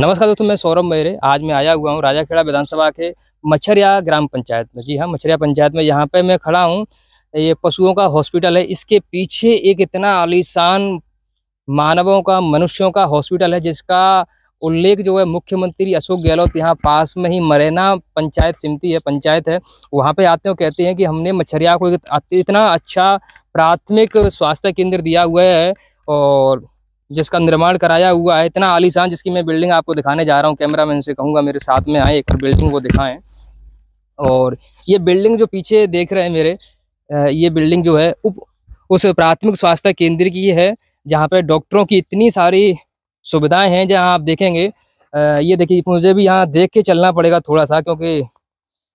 नमस्कार दोस्तों मैं सौरभ मेरे आज मैं आया हुआ हूँ राजाखेड़ा विधानसभा के मच्छरिया ग्राम पंचायत में जी हाँ मच्छरिया पंचायत में यहाँ पे मैं खड़ा हूँ ये पशुओं का हॉस्पिटल है इसके पीछे एक इतना आलीशान मानवों का मनुष्यों का हॉस्पिटल है जिसका उल्लेख जो है मुख्यमंत्री अशोक गहलोत यहाँ पास में ही मरेना पंचायत सिमती है पंचायत है वहाँ पे आते हैं कहते हैं कि हमने मच्छरिया को इतना अच्छा प्राथमिक स्वास्थ्य केंद्र दिया हुआ है और जिसका निर्माण कराया हुआ है इतना आलीशान जिसकी मैं बिल्डिंग आपको दिखाने जा रहा हूँ कैमरा मैन से कहूँगा मेरे साथ में आए एक बार बिल्डिंग को दिखाएं और ये बिल्डिंग जो पीछे देख रहे हैं मेरे ये बिल्डिंग जो है उप उस प्राथमिक स्वास्थ्य केंद्र की है जहाँ पर डॉक्टरों की इतनी सारी सुविधाएं हैं जहाँ आप देखेंगे ये देखिए मुझे भी यहाँ देख के चलना पड़ेगा थोड़ा सा क्योंकि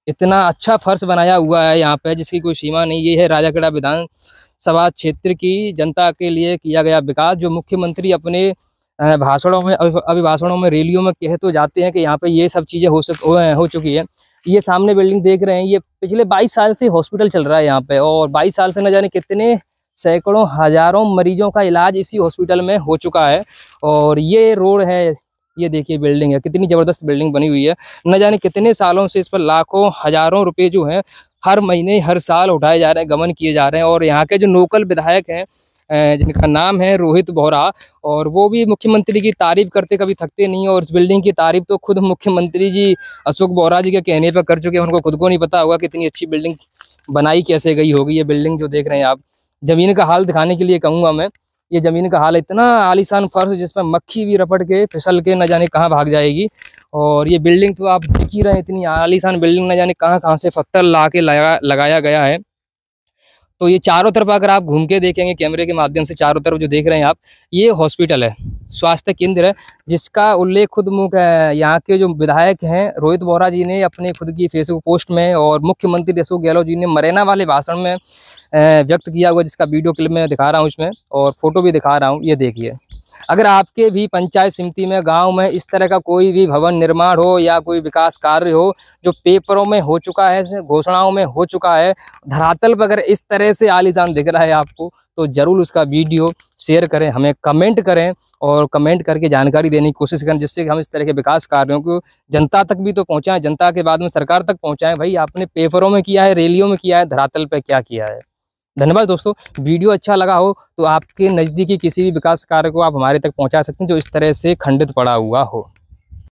इतना अच्छा फर्श बनाया हुआ है यहाँ पे जिसकी कोई सीमा नहीं ये है राजागढ़ा विधानसभा क्षेत्र की जनता के लिए किया गया विकास जो मुख्यमंत्री अपने भाषणों में अभिभाषणों में रैलियों में कह तो जाते हैं कि यहाँ पे ये सब चीज़ें हो सक हो चुकी है ये सामने बिल्डिंग देख रहे हैं ये पिछले 22 साल से हॉस्पिटल चल रहा है यहाँ पे और 22 साल से न जाने कितने सैकड़ों हजारों मरीजों का इलाज इसी हॉस्पिटल में हो चुका है और ये रोड है ये देखिए बिल्डिंग है कितनी ज़बरदस्त बिल्डिंग बनी हुई है न जाने कितने सालों से इस पर लाखों हज़ारों रुपये जो हैं हर महीने हर साल उठाए जा रहे हैं गमन किए जा रहे हैं और यहाँ के जो लोकल विधायक हैं जिनका नाम है रोहित बोहरा और वो भी मुख्यमंत्री की तारीफ करते कभी थकते नहीं और इस बिल्डिंग की तारीफ तो खुद मुख्यमंत्री जी अशोक बोहरा जी के कहने पर कर चुके हैं उनको खुद को नहीं पता होगा कितनी अच्छी बिल्डिंग बनाई कैसे गई होगी ये बिल्डिंग जो देख रहे हैं आप ज़मीन का हाल दिखाने के लिए कहूँगा मैं ये ज़मीन का हाल इतना आलिशान फर्श जिसमें मक्खी भी रपट के फिसल के न जाने कहाँ भाग जाएगी और ये बिल्डिंग तो आप देख ही रहे हैं इतनी आलिशान बिल्डिंग न जाने कहाँ कहाँ से पत्थर ला के लगा लगाया गया है तो ये चारों तरफ अगर आप घूम के देखेंगे कैमरे के माध्यम से चारों तरफ जो देख रहे हैं आप ये हॉस्पिटल है स्वास्थ्य केंद्र जिसका उल्लेख खुद यहाँ के जो विधायक हैं रोहित बोहरा जी ने अपने खुद की फेसबुक पोस्ट में और मुख्यमंत्री अशोक गहलोत जी ने मरैना वाले भाषण में व्यक्त किया हुआ जिसका वीडियो क्लिप मैं दिखा रहा हूँ उसमें और फोटो भी दिखा रहा हूँ ये देखिए अगर आपके भी पंचायत समिति में गांव में इस तरह का कोई भी भवन निर्माण हो या कोई विकास कार्य हो जो पेपरों में हो चुका है घोषणाओं में हो चुका है धरातल पर अगर इस तरह से आलिजान दिख रहा है आपको तो ज़रूर उसका वीडियो शेयर करें हमें कमेंट करें और कमेंट करके जानकारी देने की कोशिश करें जिससे कि हम इस तरह के विकास कार्यों को जनता तक भी तो पहुँचाएँ जनता के बाद में सरकार तक पहुँचाएँ भाई आपने पेपरों में किया है रैलियों में किया है धरातल पर क्या किया है धन्यवाद दोस्तों वीडियो अच्छा लगा हो तो आपके नज़दीकी किसी भी विकास कार्य को आप हमारे तक पहुँचा सकते हैं जो इस तरह से खंडित पड़ा हुआ हो